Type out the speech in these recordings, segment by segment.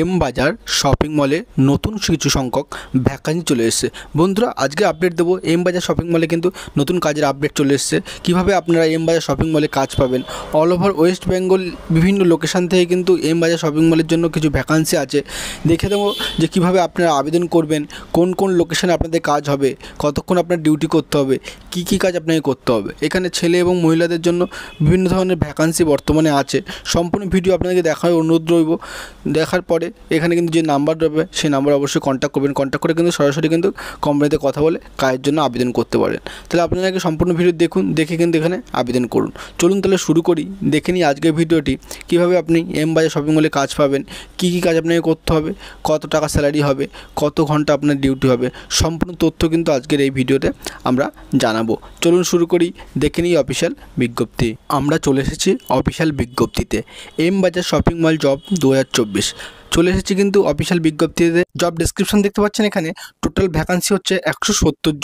M বাজার shopping মলে নতুন কিছু সংখ্যক ভ্যাকান্সি চলে এসেছে বন্ধুরা আজকে আপডেট দেবো এম বাজার শপিং মলে কিন্তু নতুন কাজের আপডেট চলে এসেছে কীভাবে আপনারা এম বাজার শপিং মলে কাজ পাবেন অল ওভার ওয়েস্ট বেঙ্গল বিভিন্ন লোকেশান থেকে কিন্তু এম বাজার শপিং মলের জন্য কিছু ভ্যাকান্সি আছে দেখে দেবো যে কিভাবে আপনারা আবেদন করবেন কোন কোন লোকেশানে আপনাদের কাজ হবে কতক্ষণ আপনার ডিউটি করতে হবে কি কি কাজ আপনাকে করতে হবে এখানে ছেলে এবং মহিলাদের জন্য বিভিন্ন ধরনের ভ্যাকান্সি বর্তমানে আছে সম্পূর্ণ ভিডিও আপনাদেরকে দেখার অনুরোধ রইব দেখার পর পরে এখানে কিন্তু যে নাম্বার রয়েছে সেই নাম্বার অবশ্যই কন্ট্যাক্ট করবেন কন্ট্যাক্ট করে কিন্তু সরাসরি কিন্তু কোম্পানিতে কথা বলে কাজের জন্য আবেদন করতে পারেন তাহলে আপনারা সম্পূর্ণ ভিডিও দেখুন দেখে কিন্তু এখানে আবেদন করুন চলুন তাহলে শুরু করি দেখে নিই আজকের ভিডিওটি কিভাবে আপনি এম বাজার শপিং মলে কাজ পাবেন কি কি কাজ আপনাকে করতে হবে কত টাকা স্যালারি হবে কত ঘন্টা আপনার ডিউটি হবে সম্পূর্ণ তথ্য কিন্তু আজকের এই ভিডিওতে আমরা জানাবো চলুন শুরু করি দেখে নিই অফিসিয়াল বিজ্ঞপ্তি আমরা চলে এসেছি অফিসিয়াল বিজ্ঞপ্তিতে এম বাজার শপিং মল জব দু চলে এসেছি কিন্তু অফিসিয়াল বিজ্ঞপ্তিতে জব ডিসক্রিপশন দেখতে পাচ্ছেন এখানে টোটাল ভ্যাকান্সি হচ্ছে একশো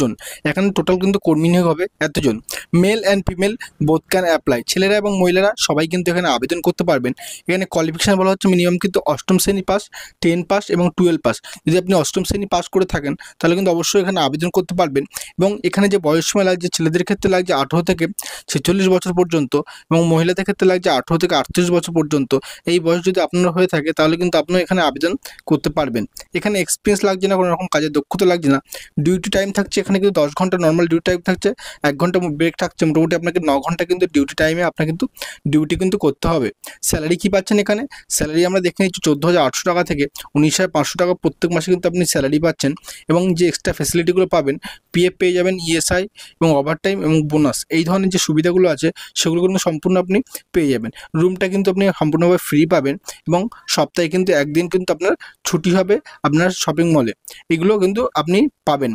জন এখানে টোটাল কিন্তু কর্মী নিয়োগ হবে এতজন male and female both can apply ছেলেরা এবং মহিলারা সবাই কিন্তু এখানে আবেদন করতে পারবেন এখানে কোয়ালিফিকেশান বলা হচ্ছে মিনিমাম কিন্তু অষ্টম শ্রেণী পাস টেন পাস এবং টুয়েলভ পাস যদি আপনি অষ্টম শ্রেণী পাস করে থাকেন তাহলে কিন্তু অবশ্যই এখানে আবেদন করতে পারবেন এবং এখানে যে সময় লাগছে ছেলেদের ক্ষেত্রে লাগছে আঠেরো থেকে ছেচল্লিশ বছর পর্যন্ত এবং মহিলাদের ক্ষেত্রে লাগছে আঠেরো থেকে আটত্রিশ বছর পর্যন্ত এই বয়স যদি আপনার হয়ে থাকে তাহলে কিন্তু আপনি এখানে আবেদন করতে পারবেন এখানে এক্সপিরিয়েন্স লাগছে না কোনো রকম কাজের দক্ষতা লাগছে না ডিউটি টাইম থাকছে এখানে কিন্তু দশ ঘন্টা নর্মাল ডিউটি টাইম থাকছে এক ঘন্টা ব্রেক থাকছে মোটামুটি আপনাকে ন ঘন্টা কিন্তু ডিউটি টাইমে আপনার কিন্তু ডিউটি কিন্তু করতে হবে স্যালারি কি পাচ্ছেন এখানে স্যালারি আমরা দেখে নিচ্ছি চোদ্দো হাজার আটশো টাকা থেকে উনিশ হাজার পাঁচশো টাকা প্রত্যেক মাসে কিন্তু আপনি স্যালারি পাচ্ছেন এবং যে এক্সট্রা ফ্যাসিলিটিগুলো পাবেন পিএফ পেয়ে যাবেন ইএসআই e এবং ওভার টাইম এবং বোনাস এই ধরনের যে সুবিধাগুলো আছে সেগুলো কিন্তু সম্পূর্ণ আপনি পেয়ে যাবেন রুমটা কিন্তু আপনি সম্পূর্ণভাবে ফ্রি পাবেন এবং সপ্তাহে কিন্তু একদিন কিন্তু আপনার ছুটি হবে আপনার শপিং মলে এগুলো কিন্তু আপনি পাবেন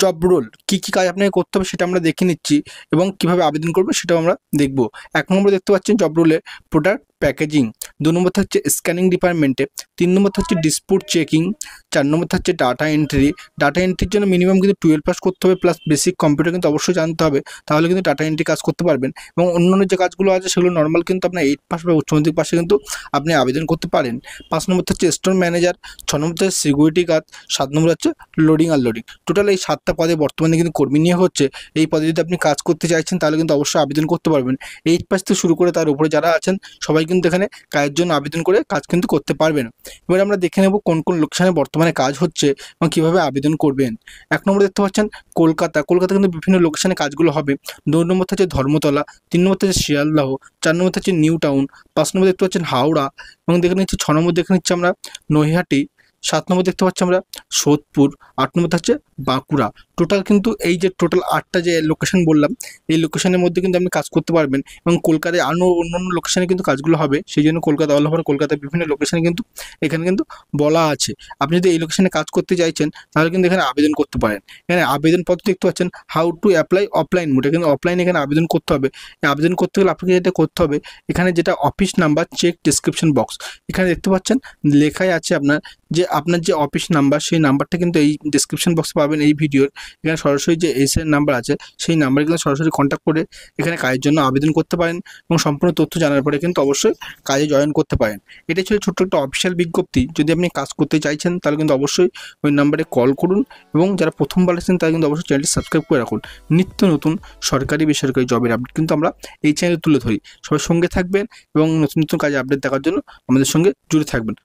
জব রোল কী কী কাজ আপনাকে করতে হবে সেটা আমরা দেখে নিচ্ছি এবং কিভাবে আবেদন করবো সেটাও আমরা দেখব এক নম্বর দেখতে পাচ্ছেন জব রুলের প্রোডাক্ট প্যাকেজিং দু নম্বর থাকছে স্ক্যানিং ডিপার্টমেন্টে তিন নম্বর থাকছে ডিসপুট চেকিং চার নম্বর থাকছে ডাটা এন্ট্রি ডাটা এন্ট্রির জন্য মিনিমাম কিন্তু টুয়েলভ পাস করতে হবে প্লাস বেসিক কম্পিউটার কিন্তু অবশ্যই জানতে হবে তাহলে কিন্তু ডাটা এন্ট্রি কাজ করতে পারবেন এবং অন্যান্য যে কাজগুলো আছে সেগুলো নর্মাল কিন্তু আপনার এইট পাস বা উচ্চমাধ্যমিক পাশে কিন্তু আপনি আবেদন করতে পারেন পাঁচ নম্বর হচ্ছে স্টোর ম্যানেজার ছ নম্বর হচ্ছে সিকিউরিটি গার্ড সাত নম্বর হচ্ছে লোডিং আর লোডিং টোটাল এই সাতটা পদে বর্তমানে কিন্তু কর্মী নিয়ে হচ্ছে এই পদে যদি আপনি কাজ করতে চাইছেন তাহলে কিন্তু অবশ্যই আবেদন করতে পারবেন এইট পাস থেকে শুরু করে তার উপরে যারা আছেন সবাই কিন্তু এখানে কাজ কাজের জন্য আবেদন করে কাজ কিন্তু করতে পারবেন এবার আমরা দেখে নেব কোন কোন লোকসানে বর্তমানে কাজ হচ্ছে এবং কীভাবে আবেদন করবেন এক নম্বর দেখতে পাচ্ছেন কলকাতা কলকাতা কিন্তু বিভিন্ন লোকসানে কাজগুলো হবে দু নম্বর হচ্ছে ধর্মতলা তিন নম্বর হচ্ছে শিয়ালদাহ চার নম্বর হচ্ছে নিউ টাউন পাঁচ নম্বর দেখতে পাচ্ছেন হাওড়া এবং দেখে নিচ্ছি ছ নম্বর দেখে নিচ্ছি আমরা নৈহাটি সাত নম্বর দেখতে পাচ্ছি আমরা সোদপুর আট নম্বর থাকছে বাঁকুড়া টোটাল কিন্তু এই যে টোটাল আটটা যে লোকেশন বললাম এই লোকেশনের মধ্যে কিন্তু আপনি কাজ করতে পারবেন এবং কলকাতায় আরও অন্য অন্য লোকেশানে কিন্তু কাজগুলো হবে সেই জন্য কলকাতা অল ওভার কলকাতার বিভিন্ন লোকেশানে কিন্তু এখানে কিন্তু বলা আছে আপনি যদি এই লোকেশানে কাজ করতে চাইছেন তাহলে কিন্তু এখানে আবেদন করতে পারেন এখানে আবেদন পত্র দেখতে পাচ্ছেন how to apply offline mode কিন্তু অফলাইনে এখানে আবেদন করতে হবে আবেদন করতে গেলে আপনাকে যেটা করতে হবে এখানে যেটা office number check description box এখানে দেখতে পাচ্ছেন লেখাই আছে আপনার যে আপনার যে অফিস নাম্বার সেই নাম্বারটা কিন্তু এই ডিসক্রিপশন বক্সে পাবেন এই ভিডিওর এখানে সরাসরি যে এস এর নাম্বার আছে সেই নাম্বারে কিন্তু সরাসরি কন্ট্যাক্ট করে এখানে কাজের জন্য আবেদন করতে পারেন এবং সম্পূর্ণ তথ্য জানার পরে কিন্তু অবশ্যই কাজে জয়েন করতে পারেন এটা ছিল ছোট্ট একটা অফিসিয়াল বিজ্ঞপ্তি যদি আপনি কাজ করতে চাইছেন তাহলে কিন্তু অবশ্যই ওই নাম্বারে কল করুন এবং যারা প্রথমবার আছেন তারা কিন্তু অবশ্যই চ্যানেলটি সাবস্ক্রাইব করে রাখুন নিত্য নতুন সরকারি বেসরকারি জবের আপডেট কিন্তু আমরা এই চ্যানেলে তুলে ধরি সবার সঙ্গে থাকবেন এবং নতুন নতুন কাজে আপডেট দেখার জন্য আমাদের সঙ্গে জুড়ে থাকবেন